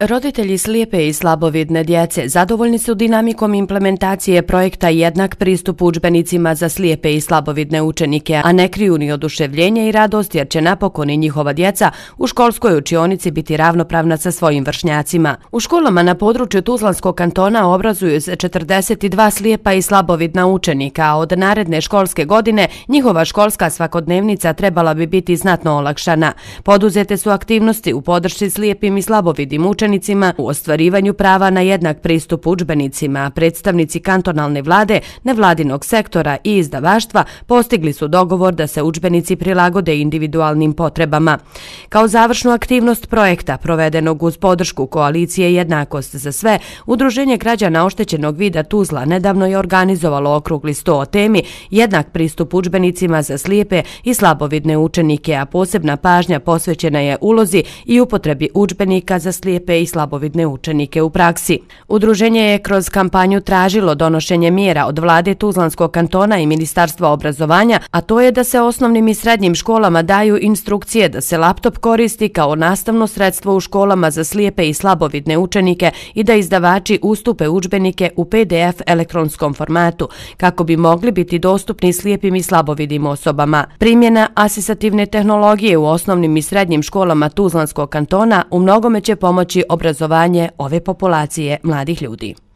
Roditelji slijepe i slabovidne djece zadovoljni su dinamikom implementacije projekta Jednak pristup učbenicima za slijepe i slabovidne učenike, a ne kriju ni oduševljenje i radost jer će napokon i njihova djeca u školskoj učionici biti ravnopravna sa svojim vršnjacima. U školama na području Tuzlanskog kantona obrazuju se 42 slijepa i slabovidna učenika, a od naredne školske godine njihova školska svakodnevnica trebala bi biti znatno olakšana. Poduzete su aktivnosti u podršci slijepim i slabovidim učenicima učenicima u ostvarivanju prava na jednak pristup učbenicima, predstavnici kantonalne vlade, nevladinog sektora i izdavaštva postigli su dogovor da se učbenici prilagode individualnim potrebama. Kao završnu aktivnost projekta provedenog uz podršku koalicije Jednakost za sve, Udruženje građana oštećenog vida Tuzla nedavno je organizovalo okrugli sto o temi jednak pristup učbenicima za slijepe i slabovidne učenike, a posebna pažnja posvećena je ulozi i upotrebi učbenika za slijepe i slabovidne učenike u praksi. Udruženje je kroz kampanju tražilo donošenje mjera od vlade Tuzlanskog kantona i Ministarstva obrazovanja, a to je da se osnovnim i srednjim školama daju instrukcije da se laptop koristi kao nastavno sredstvo u školama za slijepe i slabovidne učenike i da izdavači ustupe učbenike u PDF elektronskom formatu kako bi mogli biti dostupni slijepim i slabovidim osobama. Primjena asesativne tehnologije u osnovnim i srednjim školama Tuzlanskog kantona u mnogome će pomoći obrazovanje ove populacije mladih ljudi.